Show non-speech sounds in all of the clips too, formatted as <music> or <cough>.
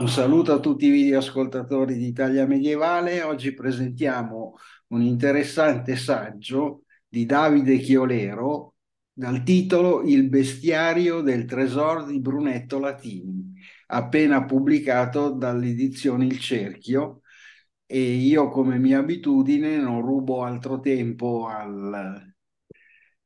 Un saluto a tutti i video ascoltatori di Italia Medievale. Oggi presentiamo un interessante saggio di Davide Chiolero dal titolo Il bestiario del tesoro di Brunetto Latini, appena pubblicato dall'edizione Il Cerchio e io come mia abitudine non rubo altro tempo al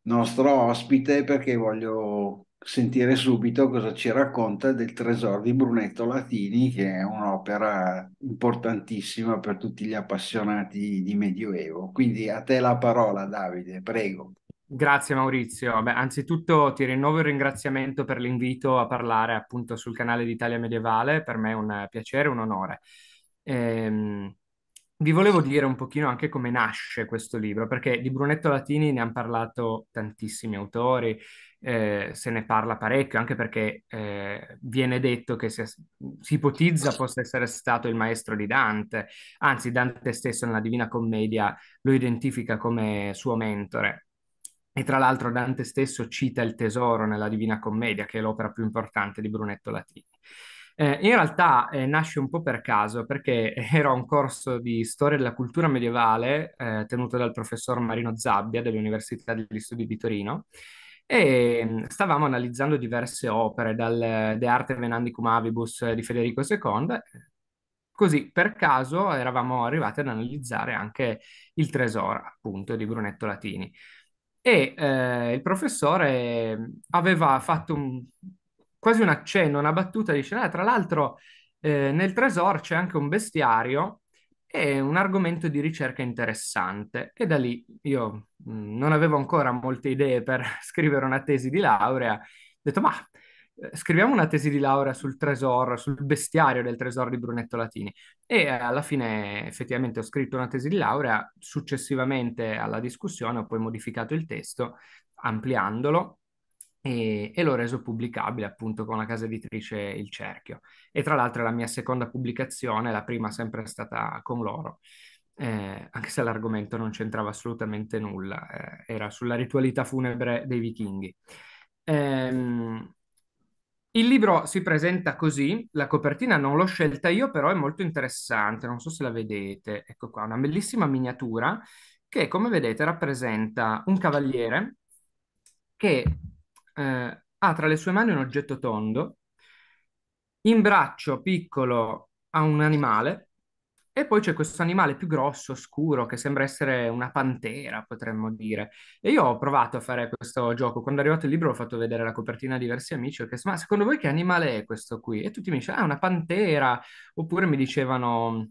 nostro ospite perché voglio sentire subito cosa ci racconta del Tesoro di Brunetto Latini che è un'opera importantissima per tutti gli appassionati di Medioevo. Quindi a te la parola Davide, prego. Grazie Maurizio. Beh, anzitutto ti rinnovo il ringraziamento per l'invito a parlare appunto sul canale d'Italia Medievale, per me è un piacere, un onore. Ehm, vi volevo dire un pochino anche come nasce questo libro, perché di Brunetto Latini ne hanno parlato tantissimi autori, eh, se ne parla parecchio, anche perché eh, viene detto che si, si, ipotizza possa essere stato il maestro di Dante, anzi Dante stesso nella Divina Commedia lo identifica come suo mentore. E tra l'altro Dante stesso cita il tesoro nella Divina Commedia, che è l'opera più importante di Brunetto Latini. Eh, in realtà eh, nasce un po' per caso, perché <laughs> era un corso di storia della cultura medievale eh, tenuto dal professor Marino Zabbia dell'Università degli Studi di Torino e mm, stavamo analizzando diverse opere, dal eh, De Arte Venandi cum Avibus eh, di Federico II, così per caso eravamo arrivati ad analizzare anche Il Tesoro, appunto, di Brunetto Latini. E eh, il professore mm, aveva fatto un, quasi un accenno, una battuta, dice, ah, tra l'altro eh, nel Tresor c'è anche un bestiario e un argomento di ricerca interessante. E da lì io mm, non avevo ancora molte idee per <laughs> scrivere una tesi di laurea, ho detto, ma eh, scriviamo una tesi di laurea sul Tresor, sul bestiario del Tresor di Brunetto Latini. E alla fine effettivamente ho scritto una tesi di laurea, successivamente alla discussione ho poi modificato il testo ampliandolo e, e, l'ho reso pubblicabile appunto con la casa editrice Il Cerchio. E tra l'altro è la mia seconda pubblicazione, la prima sempre è stata con loro, eh, anche se l'argomento non c'entrava assolutamente nulla, eh, era sulla ritualità funebre dei vichinghi. Ehm, il libro si presenta così, la copertina non l'ho scelta io, però è molto interessante, non so se la vedete, ecco qua, una bellissima miniatura che come vedete rappresenta un cavaliere che eh, ha ah, tra le sue mani un oggetto tondo, in braccio piccolo ha un animale e poi c'è questo animale più grosso, scuro, che sembra essere una pantera, potremmo dire. E io ho provato a fare questo gioco. Quando è arrivato il libro ho fatto vedere la copertina a diversi amici. Ho chiesto, ma secondo voi che animale è questo qui? E tutti mi dicevano, ah, una pantera. Oppure mi dicevano,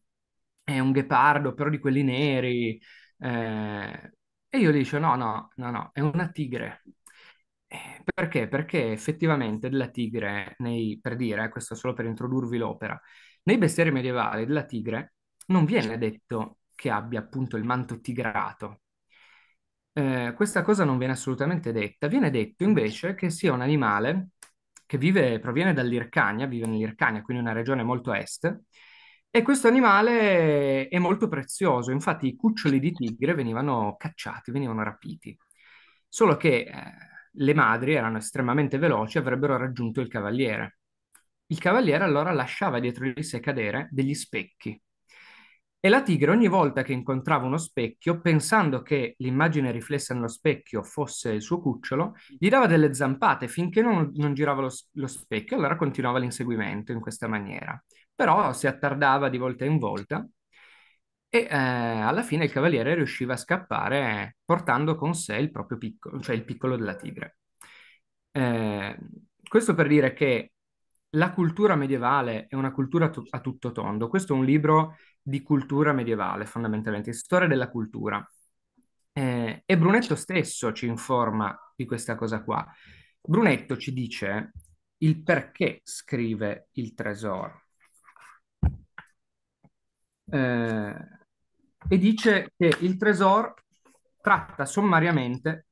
è un ghepardo, però di quelli neri. Eh, e io gli dico, no, no, no, no, è una tigre. Eh, perché? Perché effettivamente della tigre, nei, per dire, questo è solo per introdurvi l'opera, nei bestiari medievali della tigre non viene detto che abbia appunto il manto tigrato. Eh, questa cosa non viene assolutamente detta, viene detto invece che sia un animale che vive, proviene dall'Ircania, vive nell'Ircania, quindi una regione molto est, e questo animale è molto prezioso, infatti i cuccioli di tigre venivano cacciati, venivano rapiti. Solo che... Eh, le madri erano estremamente veloci e avrebbero raggiunto il cavaliere. Il cavaliere allora lasciava dietro di sé cadere degli specchi. E la tigre ogni volta che incontrava uno specchio, pensando che l'immagine riflessa nello specchio fosse il suo cucciolo, gli dava delle zampate finché non, non girava lo, lo specchio, allora continuava l'inseguimento in questa maniera. Però si attardava di volta in volta e eh, alla fine il cavaliere riusciva a scappare portando con sé il proprio piccolo, cioè il piccolo della tigre. Eh, questo per dire che la cultura medievale è una cultura a tutto tondo. Questo è un libro di cultura medievale, fondamentalmente, storia della cultura. Eh, e Brunetto stesso ci informa di questa cosa qua. Brunetto ci dice il perché scrive il tesoro. Eh, e dice che il Tresor tratta sommariamente,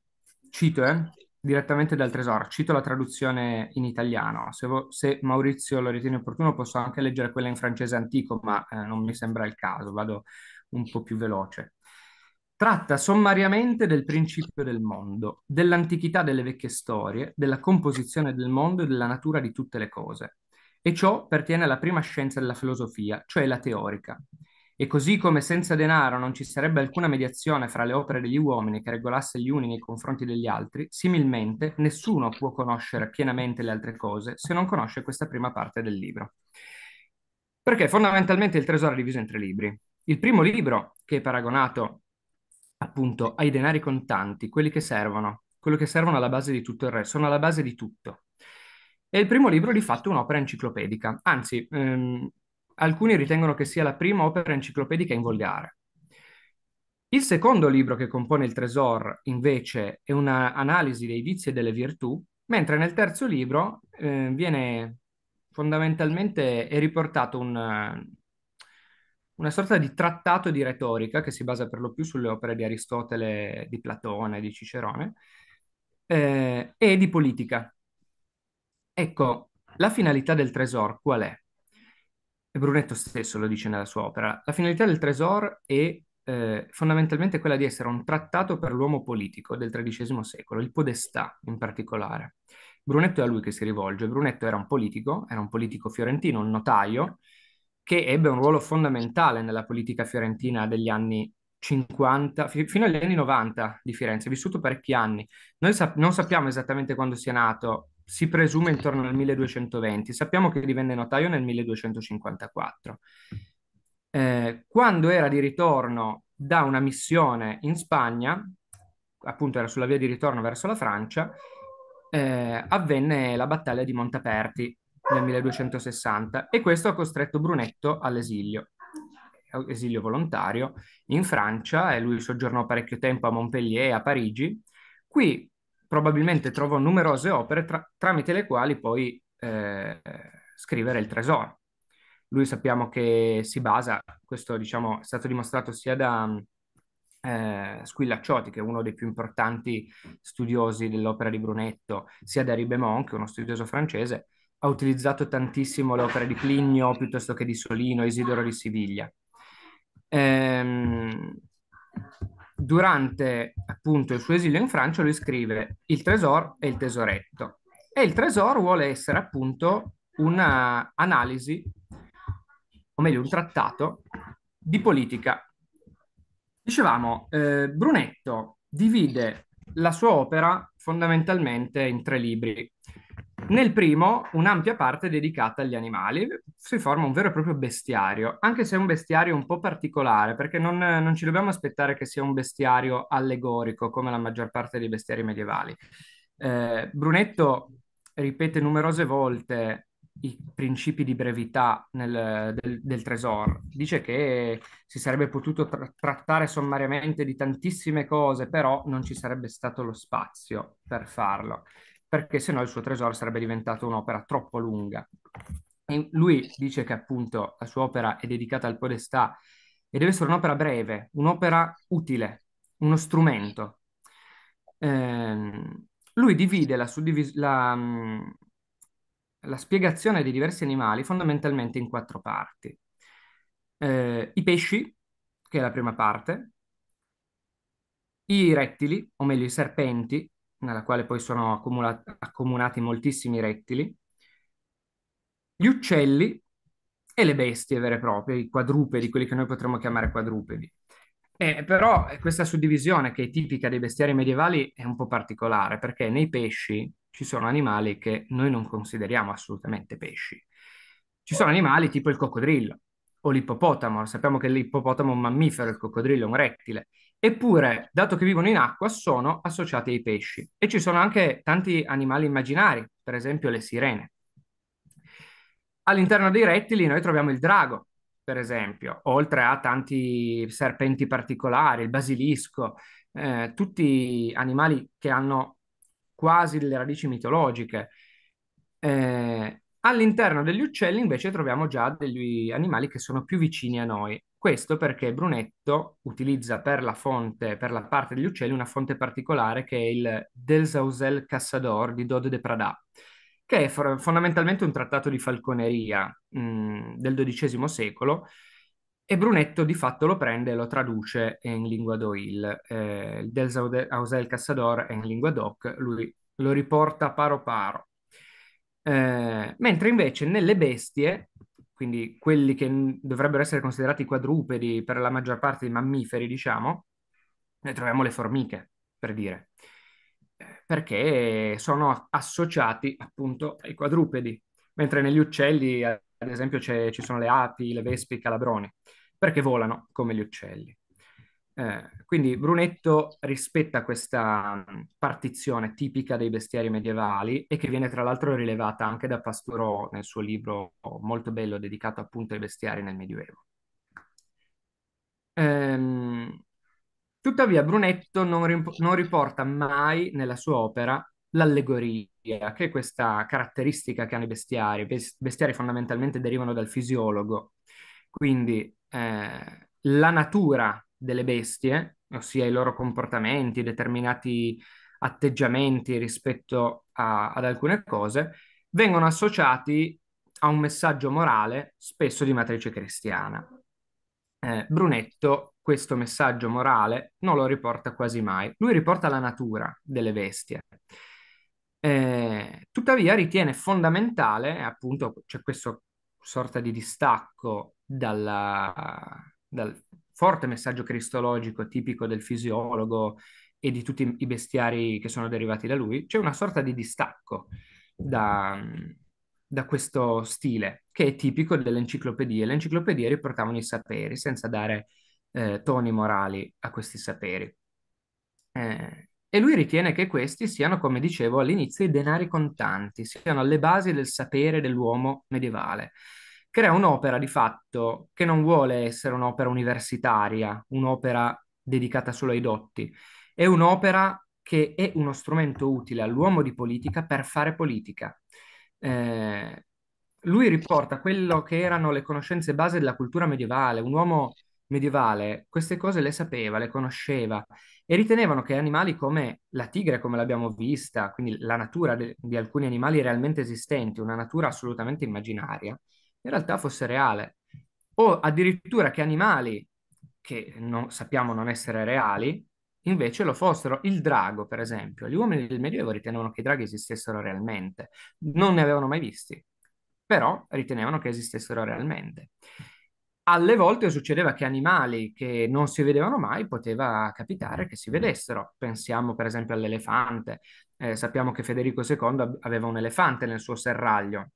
cito eh, direttamente dal Tresor, cito la traduzione in italiano, se, vo- se, Maurizio lo ritiene opportuno posso anche leggere quella in francese antico, ma eh, non mi sembra il caso, vado un po' più veloce. Tratta sommariamente del principio del mondo, dell'antichità delle vecchie storie, della composizione del mondo e della natura di tutte le cose. E ciò pertiene alla prima scienza della filosofia, cioè la teorica, e così come senza denaro non ci sarebbe alcuna mediazione fra le opere degli uomini che regolasse gli uni nei confronti degli altri, similmente nessuno può conoscere pienamente le altre cose se non conosce questa prima parte del libro. Perché fondamentalmente il tesoro è diviso in tre libri. Il primo libro, che è paragonato appunto ai denari contanti, quelli che servono, quello che servono alla base di tutto il resto, sono alla base di tutto. E il primo libro di fatto è un'opera enciclopedica, anzi, ehm, alcuni ritengono che sia la prima opera enciclopedica in volgare. Il secondo libro che compone il Tresor, invece, è un'analisi dei vizi e delle virtù, mentre nel terzo libro eh, viene fondamentalmente è riportato un, una sorta di trattato di retorica che si basa per lo più sulle opere di Aristotele, di Platone, di Cicerone eh, e di politica. Ecco, la finalità del Tresor qual è? Brunetto stesso lo dice nella sua opera, la finalità del Tresor è eh, fondamentalmente quella di essere un trattato per l'uomo politico del XIII secolo, il podestà in particolare. Brunetto è a lui che si rivolge. Brunetto era un politico, era un politico fiorentino, un notaio, che ebbe un ruolo fondamentale nella politica fiorentina degli anni 50, f- fino agli anni 90 di Firenze, è vissuto parecchi anni. Noi sa- non sappiamo esattamente quando sia nato, si presume intorno al 1220. Sappiamo che divenne notaio nel 1254. Eh, quando era di ritorno da una missione in Spagna, appunto era sulla via di ritorno verso la Francia, eh, avvenne la battaglia di Montaperti nel 1260 e questo ha costretto Brunetto all'esilio, esilio volontario in Francia e lui soggiornò parecchio tempo a Montpellier e a Parigi. Qui probabilmente trovò numerose opere tra- tramite le quali poi eh, scrivere il Tesoro. Lui sappiamo che si basa, questo diciamo, è stato dimostrato sia da eh, Squillacciotti, che è uno dei più importanti studiosi dell'opera di Brunetto, sia da Ribemont, che è uno studioso francese, ha utilizzato tantissimo le opere di Plinio piuttosto che di Solino, Isidoro di Siviglia. Ehm, durante appunto il suo esilio in Francia lui scrive Il tesoro e il tesoretto. E il tesoro vuole essere appunto un'analisi, o meglio un trattato, di politica. Dicevamo, eh, Brunetto divide la sua opera fondamentalmente in tre libri. Nel primo, un'ampia parte dedicata agli animali, si forma un vero e proprio bestiario, anche se è un bestiario un po' particolare, perché non, non ci dobbiamo aspettare che sia un bestiario allegorico, come la maggior parte dei bestiari medievali. Eh, Brunetto ripete numerose volte i principi di brevità nel, del, del tesoro. Dice che si sarebbe potuto tra- trattare sommariamente di tantissime cose, però non ci sarebbe stato lo spazio per farlo perché sennò il suo tesoro sarebbe diventato un'opera troppo lunga. E lui dice che appunto la sua opera è dedicata al podestà e deve essere un'opera breve, un'opera utile, uno strumento. Eh, lui divide la, suddivis- la, mm, la, spiegazione dei diversi animali fondamentalmente in quattro parti. Eh, I pesci, che è la prima parte, i rettili, o meglio i serpenti, nella quale poi sono accomunati moltissimi rettili, gli uccelli e le bestie vere e proprie, i quadrupedi, quelli che noi potremmo chiamare quadrupedi. Eh, però questa suddivisione che è tipica dei bestiari medievali è un po' particolare perché nei pesci ci sono animali che noi non consideriamo assolutamente pesci. Ci sono animali tipo il coccodrillo o l'ippopotamo, sappiamo che l'ippopotamo è un mammifero, il coccodrillo è un rettile, Eppure, dato che vivono in acqua, sono associati ai pesci e ci sono anche tanti animali immaginari, per esempio le sirene. All'interno dei rettili noi troviamo il drago, per esempio, oltre a tanti serpenti particolari, il basilisco, eh, tutti animali che hanno quasi delle radici mitologiche. Eh, All'interno degli uccelli invece troviamo già degli animali che sono più vicini a noi. Questo perché Brunetto utilizza per la fonte, per la parte degli uccelli, una fonte particolare che è il Delsausel Cassador di Dode de Prada, che è fondamentalmente un trattato di falconeria mh, mm, del XII secolo e Brunetto di fatto lo prende e lo traduce in lingua d'Oil. Eh, il Delsausel Cassador è in lingua d'Oc, lui lo riporta paro paro eh, mentre invece nelle bestie, quindi quelli che dovrebbero essere considerati quadrupedi per la maggior parte dei mammiferi, diciamo, noi troviamo le formiche, per dire, eh, perché sono associati appunto ai quadrupedi, mentre negli uccelli, ad esempio, ci sono le api, le vespe, i calabroni, perché volano come gli uccelli. Eh, quindi Brunetto rispetta questa partizione tipica dei bestiari medievali e che viene tra l'altro rilevata anche da Pasturo nel suo libro molto bello dedicato appunto ai bestiari nel Medioevo. Ehm, tuttavia Brunetto non, rimp- non riporta mai nella sua opera l'allegoria, che è questa caratteristica che hanno i bestiari. I bestiari fondamentalmente derivano dal fisiologo, quindi eh, la natura delle bestie, ossia i loro comportamenti, determinati atteggiamenti rispetto a, ad alcune cose, vengono associati a un messaggio morale spesso di matrice cristiana. Eh, Brunetto questo messaggio morale non lo riporta quasi mai, lui riporta la natura delle bestie. Eh, tuttavia ritiene fondamentale, appunto c'è questa sorta di distacco dalla, dal forte messaggio cristologico tipico del fisiologo e di tutti i bestiari che sono derivati da lui, c'è una sorta di distacco da, da questo stile che è tipico delle enciclopedie. Le enciclopedie riportavano i saperi senza dare eh, toni morali a questi saperi. Eh, e lui ritiene che questi siano, come dicevo all'inizio, i denari contanti, siano alle basi del sapere dell'uomo medievale crea un'opera di fatto che non vuole essere un'opera universitaria, un'opera dedicata solo ai dotti, è un'opera che è uno strumento utile all'uomo di politica per fare politica. Eh, lui riporta quello che erano le conoscenze base della cultura medievale, un uomo medievale queste cose le sapeva, le conosceva e ritenevano che animali come la tigre, come l'abbiamo vista, quindi la natura di alcuni animali realmente esistenti, una natura assolutamente immaginaria, in realtà fosse reale, o addirittura che animali che non, sappiamo non essere reali invece lo fossero. Il drago, per esempio, gli uomini del Medioevo ritenevano che i draghi esistessero realmente, non ne avevano mai visti, però ritenevano che esistessero realmente. Alle volte succedeva che animali che non si vedevano mai poteva capitare che si vedessero. Pensiamo per esempio all'elefante. Eh, sappiamo che Federico II aveva un elefante nel suo serraglio.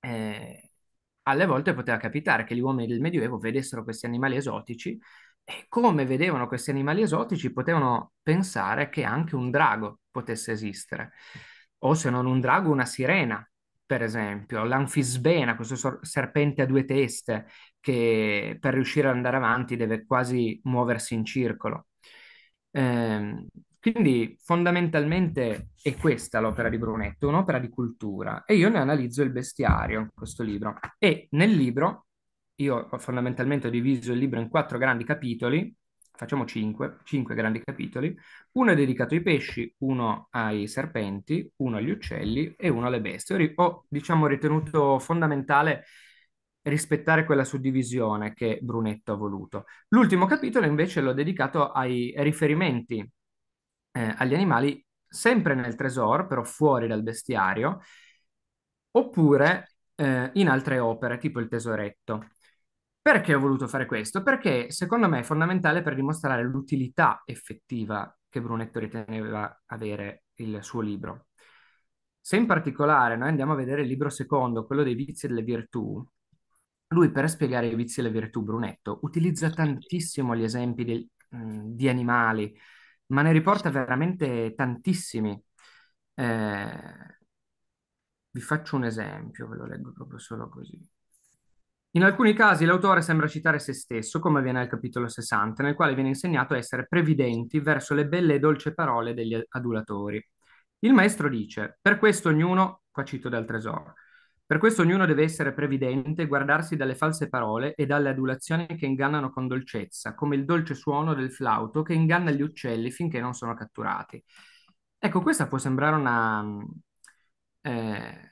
Eh, alle volte poteva capitare che gli uomini del Medioevo vedessero questi animali esotici e come vedevano questi animali esotici potevano pensare che anche un drago potesse esistere, o se non un drago una sirena, per esempio, l'anfisbena, questo sor- serpente a due teste che per riuscire ad andare avanti deve quasi muoversi in circolo. Eh, quindi fondamentalmente è questa l'opera di Brunetto, un'opera di cultura e io ne analizzo il bestiario in questo libro. E nel libro, io fondamentalmente ho diviso il libro in quattro grandi capitoli, facciamo cinque, cinque grandi capitoli, uno è dedicato ai pesci, uno ai serpenti, uno agli uccelli e uno alle bestie. Ho diciamo ritenuto fondamentale rispettare quella suddivisione che Brunetto ha voluto. L'ultimo capitolo invece l'ho dedicato ai riferimenti eh, agli animali sempre nel tresor, però fuori dal bestiario, oppure eh, in altre opere, tipo il tesoretto. Perché ho voluto fare questo? Perché secondo me è fondamentale per dimostrare l'utilità effettiva che Brunetto riteneva avere il suo libro. Se in particolare noi andiamo a vedere il libro secondo, quello dei vizi e delle virtù, lui per spiegare i vizi e le virtù Brunetto utilizza tantissimo gli esempi di, mm, di animali, ma ne riporta veramente tantissimi. Eh, vi faccio un esempio, ve lo leggo proprio solo così. In alcuni casi l'autore sembra citare se stesso, come avviene al capitolo 60, nel quale viene insegnato a essere previdenti verso le belle e dolci parole degli adulatori. Il maestro dice, per questo ognuno, qua cito dal tesoro, per questo ognuno deve essere previdente e guardarsi dalle false parole e dalle adulazioni che ingannano con dolcezza, come il dolce suono del flauto che inganna gli uccelli finché non sono catturati. Ecco, questa può sembrare una, mm, eh,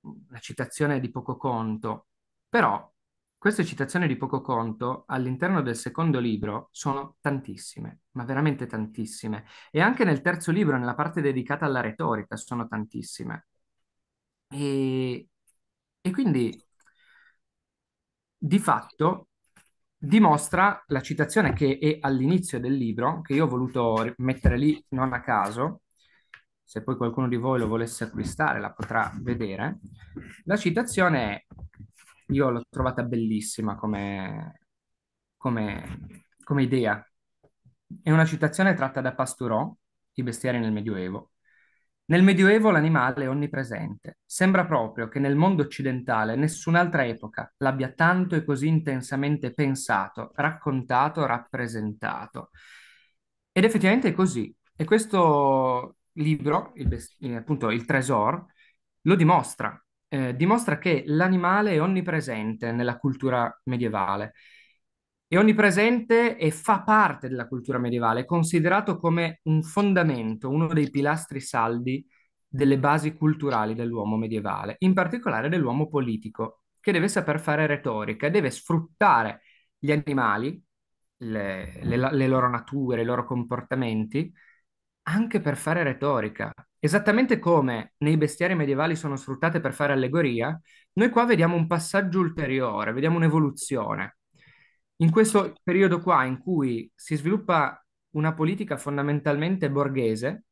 una citazione di poco conto, però queste citazioni di poco conto all'interno del secondo libro sono tantissime, ma veramente tantissime. E anche nel terzo libro, nella parte dedicata alla retorica, sono tantissime. E, e quindi di fatto dimostra la citazione che è all'inizio del libro, che io ho voluto mettere lì non a caso, se poi qualcuno di voi lo volesse acquistare la potrà vedere. La citazione io l'ho trovata bellissima come, come, come idea. È una citazione tratta da Pastoreau, I bestiari nel Medioevo, nel Medioevo l'animale è onnipresente. Sembra proprio che nel mondo occidentale nessun'altra epoca l'abbia tanto e così intensamente pensato, raccontato, rappresentato. Ed effettivamente è così. E questo libro, il best- eh, appunto Il Tresor, lo dimostra. Eh, dimostra che l'animale è onnipresente nella cultura medievale. È onnipresente e fa parte della cultura medievale, considerato come un fondamento, uno dei pilastri saldi delle basi culturali dell'uomo medievale, in particolare dell'uomo politico, che deve saper fare retorica, deve sfruttare gli animali, le, le, le loro nature, i loro comportamenti, anche per fare retorica. Esattamente come nei bestiari medievali sono sfruttate per fare allegoria, noi qua vediamo un passaggio ulteriore, vediamo un'evoluzione in questo periodo qua in cui si sviluppa una politica fondamentalmente borghese,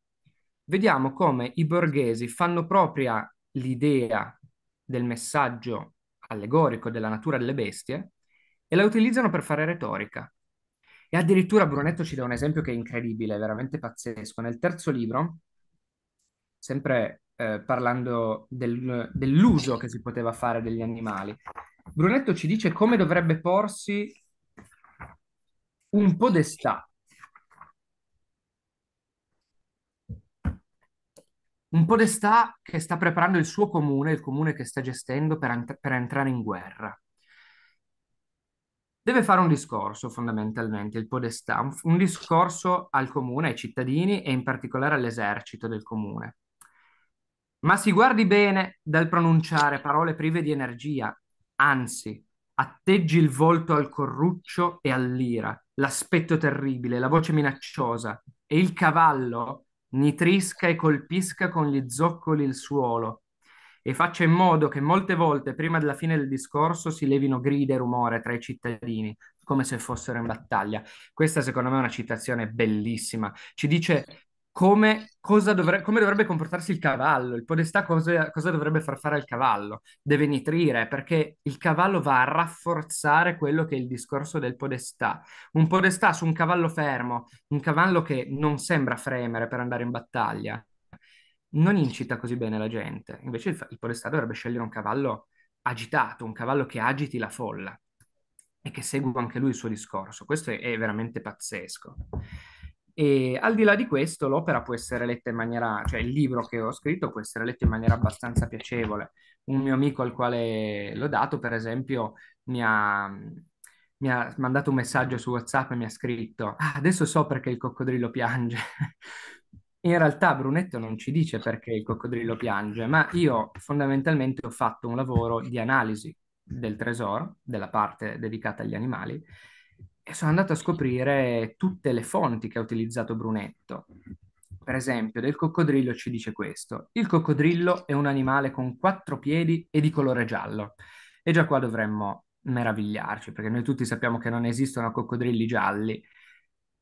vediamo come i borghesi fanno propria l'idea del messaggio allegorico della natura delle bestie e la utilizzano per fare retorica. E addirittura Brunetto ci dà un esempio che è incredibile, veramente pazzesco. Nel terzo libro, sempre eh, parlando del, dell'uso che si poteva fare degli animali, Brunetto ci dice come dovrebbe porsi un podestà. Un podestà che sta preparando il suo comune, il comune che sta gestendo per, ent- per entrare in guerra. Deve fare un discorso fondamentalmente, il podestà, un, un discorso al comune, ai cittadini e in particolare all'esercito del comune. Ma si guardi bene dal pronunciare parole prive di energia, anzi, Atteggi il volto al corruccio e all'ira, l'aspetto terribile, la voce minacciosa, e il cavallo nitrisca e colpisca con gli zoccoli il suolo, e faccia in modo che molte volte prima della fine del discorso si levino grida e rumore tra i cittadini, come se fossero in battaglia. Questa secondo me è una citazione bellissima. Ci dice come, dovre- come, dovrebbe comportarsi il cavallo, il podestà cosa, cosa, dovrebbe far fare al cavallo, deve nitrire perché il cavallo va a rafforzare quello che è il discorso del podestà. Un podestà su un cavallo fermo, un cavallo che non sembra fremere per andare in battaglia, non incita così bene la gente, invece il, il podestà dovrebbe scegliere un cavallo agitato, un cavallo che agiti la folla e che segua anche lui il suo discorso, questo è, è veramente pazzesco. E al di là di questo, l'opera può essere letta in maniera, cioè il libro che ho scritto può essere letto in maniera abbastanza piacevole. Un mio amico al quale l'ho dato, per esempio, mi ha, mi ha mandato un messaggio su WhatsApp e mi ha scritto: ah, Adesso so perché il coccodrillo piange. <laughs> In realtà Brunetto non ci dice perché il coccodrillo piange, ma io fondamentalmente ho fatto un lavoro di analisi del tesoro, della parte dedicata agli animali, sono andato a scoprire tutte le fonti che ha utilizzato Brunetto. Per esempio, del coccodrillo ci dice questo. Il coccodrillo è un animale con quattro piedi e di colore giallo. E già qua dovremmo meravigliarci, perché noi tutti sappiamo che non esistono coccodrilli gialli.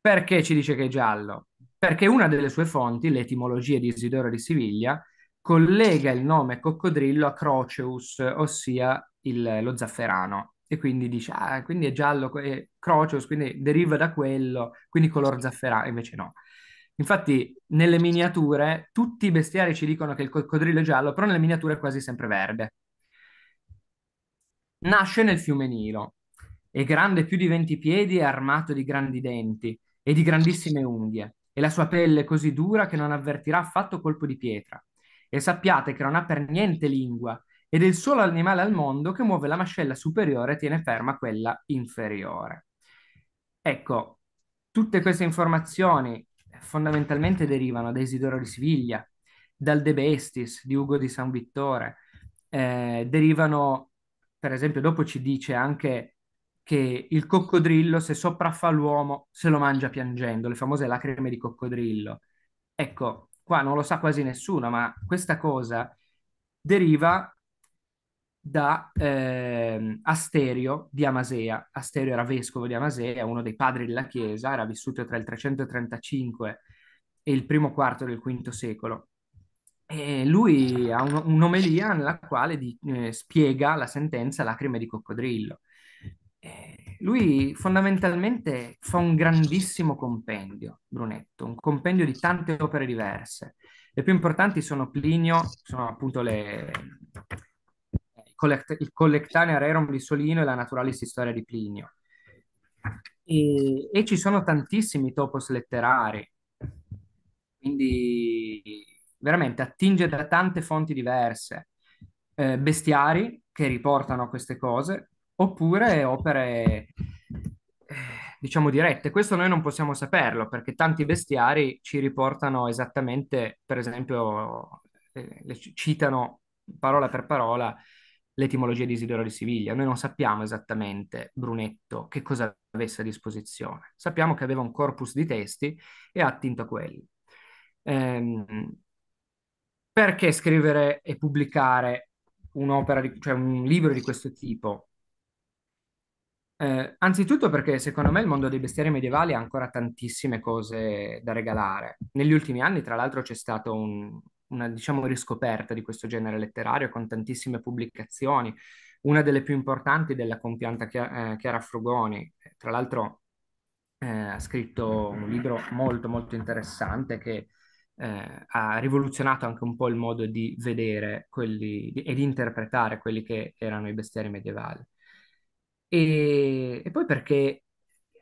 Perché ci dice che è giallo? Perché una delle sue fonti, l'etimologia di Isidoro di Siviglia, collega il nome coccodrillo a Croceus, ossia il, lo zafferano e quindi dice, ah, quindi è giallo, è Crocius, quindi deriva da quello, quindi color zafferano, invece no. Infatti nelle miniature tutti i bestiari ci dicono che il coccodrillo è giallo, però nelle miniature è quasi sempre verde. Nasce nel fiume Nilo, è grande più di 20 piedi e armato di grandi denti e di grandissime unghie, e la sua pelle è così dura che non avvertirà affatto colpo di pietra. E sappiate che non ha per niente lingua, ed è il solo animale al mondo che muove la mascella superiore e tiene ferma quella inferiore. Ecco, tutte queste informazioni fondamentalmente derivano da Isidoro di Siviglia, dal De Bestis di Ugo di San Vittore, eh, derivano, per esempio, dopo ci dice anche che il coccodrillo se sopraffa l'uomo se lo mangia piangendo, le famose lacrime di coccodrillo. Ecco, qua non lo sa quasi nessuno, ma questa cosa deriva da eh, Asterio di Amasea. Asterio era vescovo di Amasea, uno dei padri della Chiesa, era vissuto tra il 335 e il primo quarto del V secolo. E lui ha un, un'omelia nella quale di, eh, spiega la sentenza Lacrime di coccodrillo. Eh, lui fondamentalmente fa un grandissimo compendio, Brunetto, un compendio di tante opere diverse. Le più importanti sono Plinio, sono appunto le, collect- il Collectanea Rerum di Solino e la Naturalis Historia di Plinio. E, e ci sono tantissimi topos letterari, quindi veramente attinge da tante fonti diverse, eh, bestiari che riportano queste cose, oppure opere eh, diciamo dirette. Questo noi non possiamo saperlo perché tanti bestiari ci riportano esattamente, per esempio, eh, citano parola per parola l'etimologia di Isidoro di Siviglia. Noi non sappiamo esattamente Brunetto che cosa avesse a disposizione. Sappiamo che aveva un corpus di testi e ha attinto a quelli. Ehm, perché scrivere e pubblicare un'opera, di, cioè un libro di questo tipo? Eh, anzitutto perché secondo me il mondo dei bestiari medievali ha ancora tantissime cose da regalare. Negli ultimi anni, tra l'altro, c'è stato un, una diciamo, riscoperta di questo genere letterario con tantissime pubblicazioni, una delle più importanti è della compianta eh, Chiara Frugoni, tra l'altro eh, ha scritto un libro molto molto interessante che eh, ha rivoluzionato anche un po' il modo di vedere quelli, di, e di interpretare quelli che erano i bestiari medievali. E, e poi perché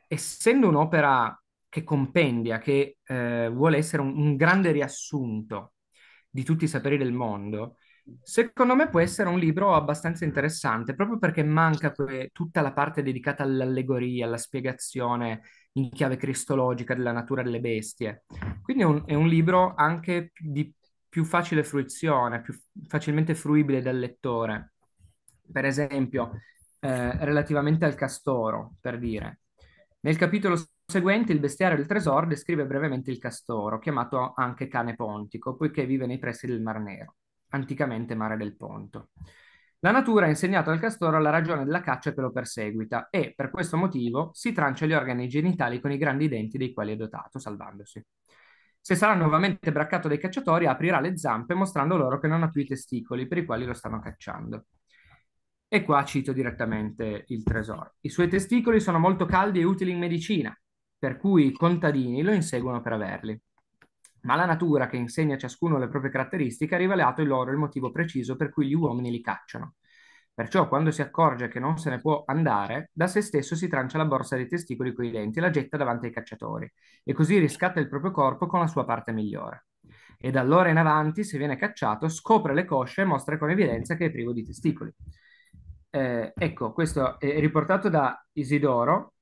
essendo un'opera che compendia, che eh, vuole essere un, un, grande riassunto di tutti i saperi del mondo, secondo me può essere un libro abbastanza interessante, proprio perché manca que- tutta la parte dedicata all'allegoria, alla spiegazione in chiave cristologica della natura delle bestie. Quindi è un, è un libro anche di più facile fruizione, più facilmente fruibile dal lettore. Per esempio, eh, relativamente al castoro, per dire. Nel capitolo seguente il bestiario del tesoro descrive brevemente il castoro, chiamato anche cane pontico, poiché vive nei pressi del Mar Nero, anticamente mare del Ponto. La natura ha insegnato al castoro la ragione della caccia che lo perseguita e, per questo motivo, si trancia gli organi genitali con i grandi denti dei quali è dotato, salvandosi. Se sarà nuovamente braccato dai cacciatori, aprirà le zampe mostrando loro che non ha più i testicoli per i quali lo stanno cacciando. E qua cito direttamente il tesoro. I suoi testicoli sono molto caldi e utili in medicina, per cui i contadini lo inseguono per averli. Ma la natura, che insegna a ciascuno le proprie caratteristiche, ha rivelato loro il motivo preciso per cui gli uomini li cacciano. Perciò, quando si accorge che non se ne può andare, da se stesso si trancia la borsa dei testicoli coi denti e la getta davanti ai cacciatori, e così riscatta il proprio corpo con la sua parte migliore. E da allora in avanti, se viene cacciato, scopre le cosce e mostra con evidenza che è privo di testicoli. Eh, ecco, questo è riportato da Isidoro,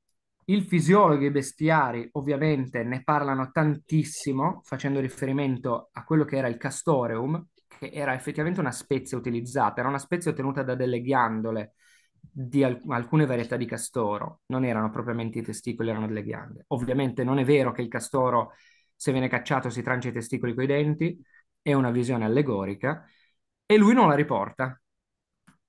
il fisiologo e i bestiari ovviamente ne parlano tantissimo facendo riferimento a quello che era il castoreum, che era effettivamente una spezia utilizzata, era una spezia ottenuta da delle ghiandole di alc- alcune varietà di castoro, non erano propriamente i testicoli, erano delle ghiande. Ovviamente non è vero che il castoro se viene cacciato si trancia i testicoli coi denti, è una visione allegorica e lui non la riporta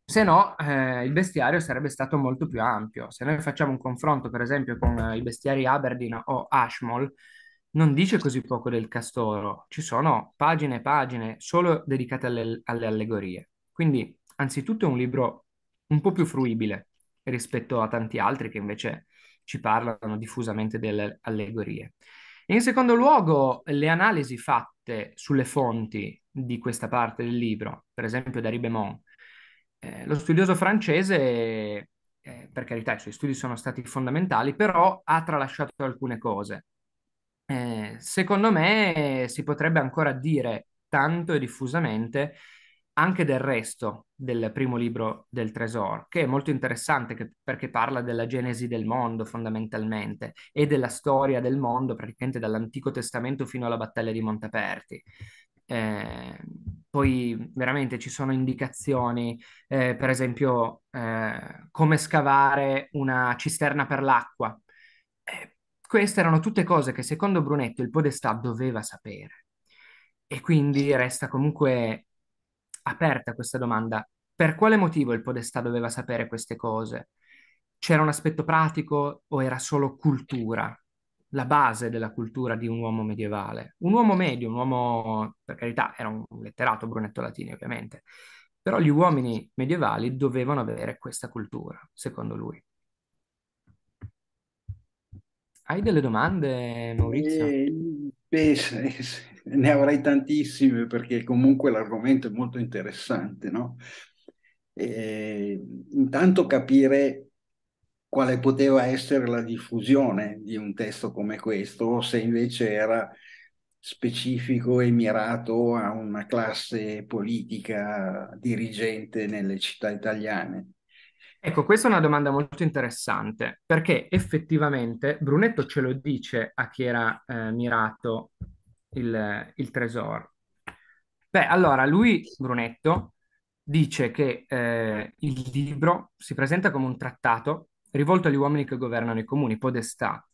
se no eh, il bestiario sarebbe stato molto più ampio. Se noi facciamo un confronto, per esempio, con eh, i bestiari Aberdeen o Ashmole, non dice così poco del castoro, ci sono pagine e pagine solo dedicate alle, alle allegorie. Quindi, anzitutto, è un libro un po' più fruibile rispetto a tanti altri che invece ci parlano diffusamente delle allegorie. In secondo luogo, le analisi fatte sulle fonti di questa parte del libro, per esempio da Ribemont, eh, lo studioso francese, eh, per carità, i suoi studi sono stati fondamentali, però ha tralasciato alcune cose. Eh, secondo me si potrebbe ancora dire tanto e diffusamente anche del resto del primo libro del Tresor, che è molto interessante che, perché parla della genesi del mondo fondamentalmente e della storia del mondo praticamente dall'Antico Testamento fino alla battaglia di Montaperti. Eh, poi veramente ci sono indicazioni, eh, per esempio, eh, come scavare una cisterna per l'acqua. Eh, queste erano tutte cose che secondo Brunetto il Podestà doveva sapere. E quindi resta comunque aperta questa domanda. Per quale motivo il Podestà doveva sapere queste cose? C'era un aspetto pratico o era solo cultura? la base della cultura di un uomo medievale. Un uomo medio, un uomo, per carità, era un letterato Brunetto Latini ovviamente, però gli uomini medievali dovevano avere questa cultura, secondo lui. Hai delle domande, Maurizio? Eh, beh, ne avrei tantissime perché comunque l'argomento è molto interessante, no? E, eh, intanto capire quale poteva essere la diffusione di un testo come questo, o se invece era specifico e mirato a una classe politica dirigente nelle città italiane. Ecco, questa è una domanda molto interessante, perché effettivamente Brunetto ce lo dice a chi era eh, mirato il, il, tesoro. Beh, allora, lui, Brunetto, dice che eh, il libro si presenta come un trattato rivolto agli uomini che governano i comuni, podestà,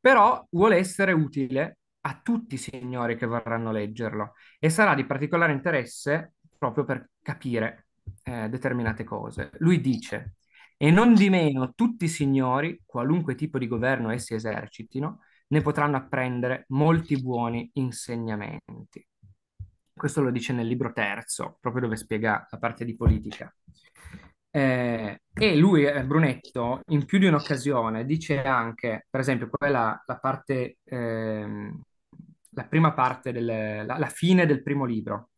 però vuole essere utile a tutti i signori che vorranno leggerlo e sarà di particolare interesse proprio per capire eh, determinate cose. Lui dice, e non di meno tutti i signori, qualunque tipo di governo essi esercitino, ne potranno apprendere molti buoni insegnamenti. Questo lo dice nel libro terzo, proprio dove spiega la parte di politica. Eh, e lui, eh, Brunetto, in più di un'occasione dice anche, per esempio, quella la parte, ehm, la prima parte, del, la, la fine del primo libro.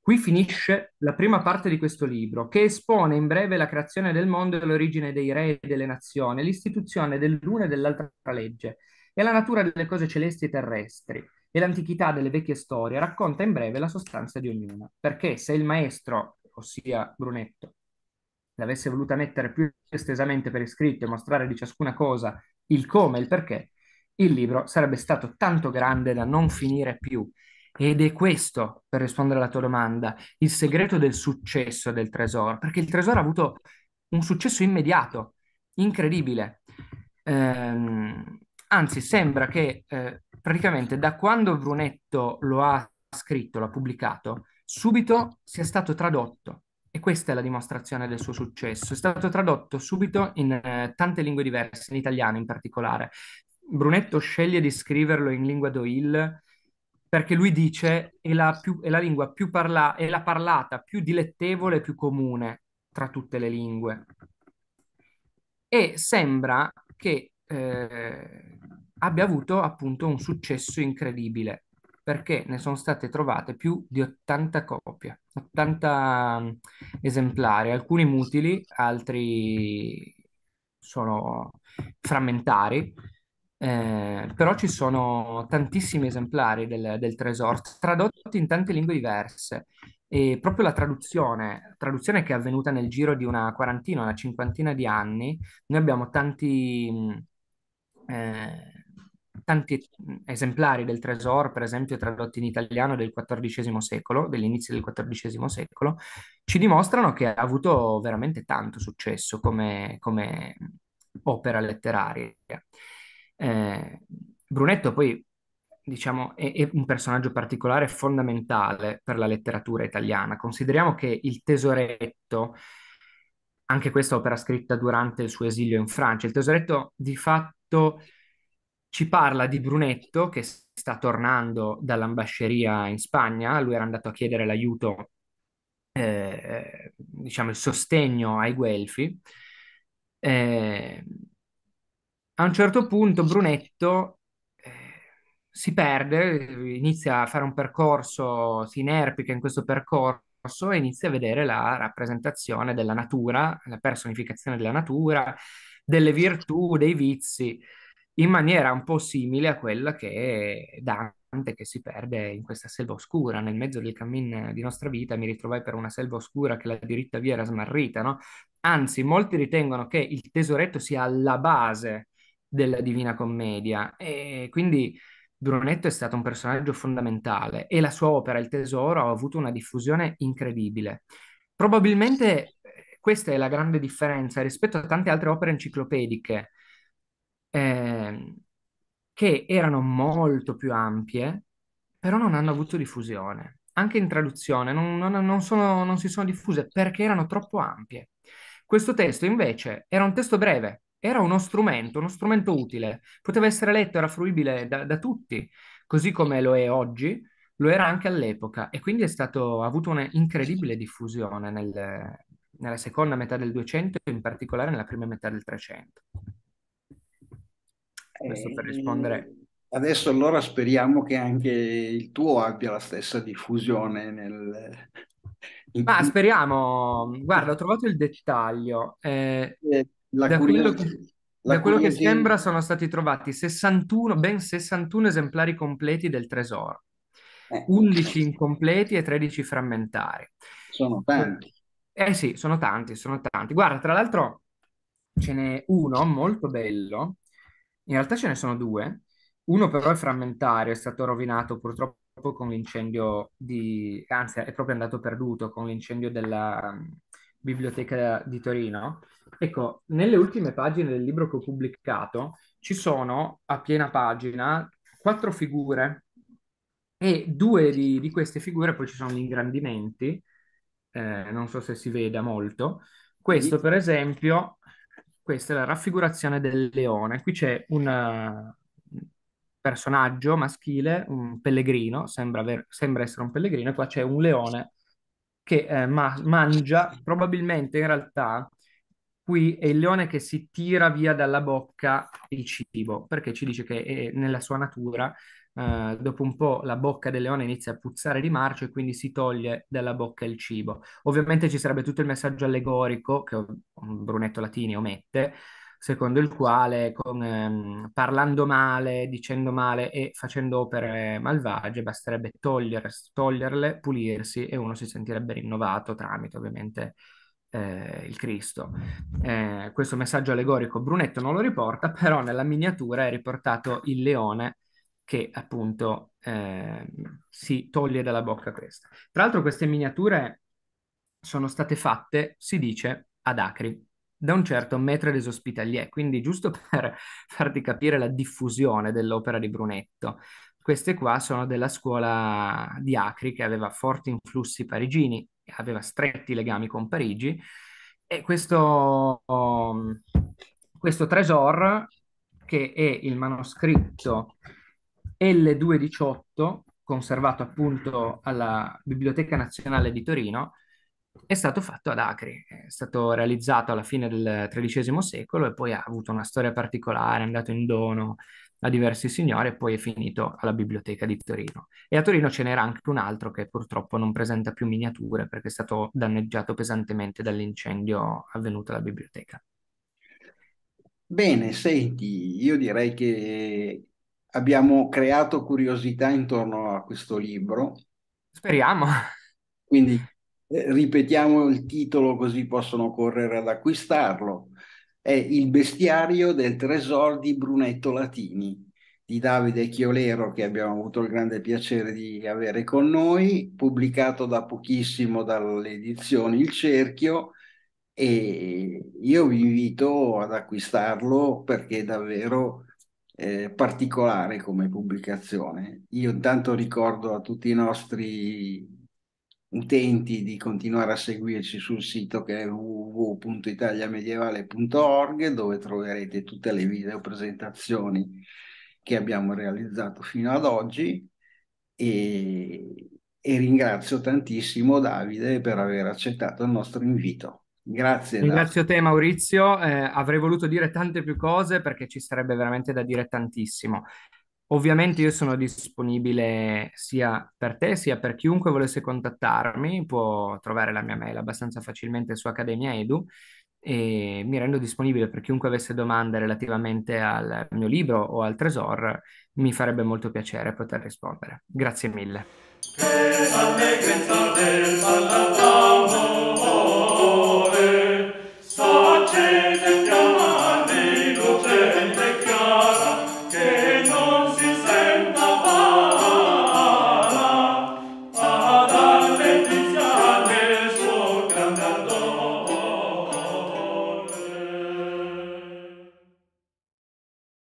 Qui finisce la prima parte di questo libro, che espone in breve la creazione del mondo e l'origine dei re e delle nazioni, l'istituzione dell'una e dell'altra legge, e la natura delle cose celesti e terrestri, e l'antichità delle vecchie storie, racconta in breve la sostanza di ognuna. Perché se il maestro, ossia Brunetto, l'avesse voluta mettere più estesamente per iscritto e mostrare di ciascuna cosa il come e il perché, il libro sarebbe stato tanto grande da non finire più. Ed è questo, per rispondere alla tua domanda, il segreto del successo del Tesoro, perché il Tesoro ha avuto un successo immediato, incredibile. Ehm, anzi, sembra che eh, praticamente da quando Brunetto lo ha scritto, l'ha pubblicato, subito sia stato tradotto e questa è la dimostrazione del suo successo. È stato tradotto subito in eh, tante lingue diverse, in italiano in particolare. Brunetto sceglie di scriverlo in lingua Doil perché lui dice è la, più, è la lingua più parlata, è la parlata più dilettevole e più comune tra tutte le lingue. E sembra che eh, abbia avuto appunto un successo incredibile perché ne sono state trovate più di 80 copie, 80 mm, esemplari, alcuni mutili, altri sono frammentari, eh, però ci sono tantissimi esemplari del, del Tresor, tradotti in tante lingue diverse. E proprio la traduzione, traduzione che è avvenuta nel giro di una quarantina, una cinquantina di anni, noi abbiamo tanti... Mm, eh, tanti esemplari del Tresor, per esempio tradotti in italiano del XIV secolo, dell'inizio del XIV secolo, ci dimostrano che ha avuto veramente tanto successo come, come opera letteraria. Eh, Brunetto poi diciamo, è, è, un personaggio particolare fondamentale per la letteratura italiana. Consideriamo che il tesoretto, anche questa opera scritta durante il suo esilio in Francia, il tesoretto di fatto ci parla di Brunetto che sta tornando dall'ambasceria in Spagna, lui era andato a chiedere l'aiuto, eh, diciamo il sostegno ai Guelfi. Eh, a un certo punto Brunetto eh, si perde, inizia a fare un percorso, si inerpica in questo percorso e inizia a vedere la rappresentazione della natura, la personificazione della natura, delle virtù, dei vizi in maniera un po' simile a quella che è Dante che si perde in questa selva oscura. Nel mezzo del cammin di nostra vita mi ritrovai per una selva oscura che la diritta via era smarrita, no? Anzi, molti ritengono che il tesoretto sia alla base della Divina Commedia e quindi Brunetto è stato un personaggio fondamentale e la sua opera, Il tesoro, ha avuto una diffusione incredibile. Probabilmente eh, questa è la grande differenza rispetto a tante altre opere enciclopediche ehm, che erano molto più ampie, però non hanno avuto diffusione. Anche in traduzione non, non- non sono- non si sono diffuse perché erano troppo ampie. Questo testo invece era un testo breve, era uno strumento, uno strumento utile, poteva essere letto, era fruibile da, da tutti, così come lo è oggi, lo era anche all'epoca e quindi è stato, ha avuto un'incredibile diffusione nel- nella seconda metà del 200 e in particolare nella prima metà del 300. Questo per ehm, rispondere. Adesso allora speriamo che anche il tuo abbia la stessa diffusione nel... Ma speriamo, guarda, ho trovato il dettaglio. Eh, eh da, quello che, da quello che sembra sono stati trovati 61, ben 61 esemplari completi del tesoro, 11 eh, incompleti e 13 frammentari. Sono tanti. Eh sì, sono tanti, sono tanti. Guarda, tra l'altro ce n'è uno molto bello in realtà ce ne sono due, uno però è frammentario, è stato rovinato purtroppo con l'incendio di, anzi è proprio andato perduto con l'incendio della mm, biblioteca di Torino. Ecco, nelle ultime pagine del libro che ho pubblicato ci sono a piena pagina quattro figure e due di, di queste figure poi ci sono gli ingrandimenti, eh, non so se si veda molto. Questo per esempio questa è la raffigurazione del leone. Qui c'è un eh, personaggio maschile, un pellegrino, sembra, aver- sembra essere un pellegrino, e qua c'è un leone che eh, ma- mangia, probabilmente in realtà qui è il leone che si tira via dalla bocca il cibo, perché ci dice che eh, nella sua natura eh, dopo un po' la bocca del leone inizia a puzzare di marcio e quindi si toglie dalla bocca il cibo. Ovviamente ci sarebbe tutto il messaggio allegorico che Brunetto Latini omette, secondo il quale con, ehm, parlando male, dicendo male e facendo opere malvagie basterebbe togliere, toglierle, pulirsi e uno si sentirebbe rinnovato tramite ovviamente eh, il Cristo. Eh, questo messaggio allegorico Brunetto non lo riporta, però nella miniatura è riportato il leone che appunto eh, si toglie dalla bocca questa. Tra l'altro queste miniature sono state fatte, si dice, ad Acri, da un certo Maître des Hospitaliers, quindi giusto <laughs> per farti capire la diffusione dell'opera di Brunetto. Queste qua sono della scuola di Acri che aveva forti influssi parigini, aveva stretti legami con Parigi e questo, questo tresor che è il manoscritto l218, conservato appunto alla Biblioteca Nazionale di Torino, è stato fatto ad Acri, è stato realizzato alla fine del XIII secolo e poi ha avuto una storia particolare, è andato in dono a diversi signori e poi è finito alla Biblioteca di Torino. E a Torino ce n'era anche un altro che purtroppo non presenta più miniature perché è stato danneggiato pesantemente dall'incendio avvenuto alla biblioteca. Bene, senti, io direi che abbiamo creato curiosità intorno a questo libro. Speriamo. Quindi eh, ripetiamo il titolo così possono correre ad acquistarlo. È Il bestiario del tresor di Brunetto Latini di Davide Chiolero che abbiamo avuto il grande piacere di avere con noi, pubblicato da pochissimo dalle edizioni Il Cerchio e io vi invito ad acquistarlo perché davvero eh, particolare come pubblicazione. Io intanto ricordo a tutti i nostri utenti di continuare a seguirci sul sito che è www.italiamedievale.org dove troverete tutte le video presentazioni che abbiamo realizzato fino ad oggi e, e ringrazio tantissimo Davide per aver accettato il nostro invito. Grazie. Ringrazio te Maurizio, eh, avrei voluto dire tante più cose perché ci sarebbe veramente da dire tantissimo. Ovviamente io sono disponibile sia per te sia per chiunque volesse contattarmi, può trovare la mia mail abbastanza facilmente su Accademia Edu e mi rendo disponibile per chiunque avesse domande relativamente al mio libro o al Tresor, mi farebbe molto piacere poter rispondere. Grazie mille.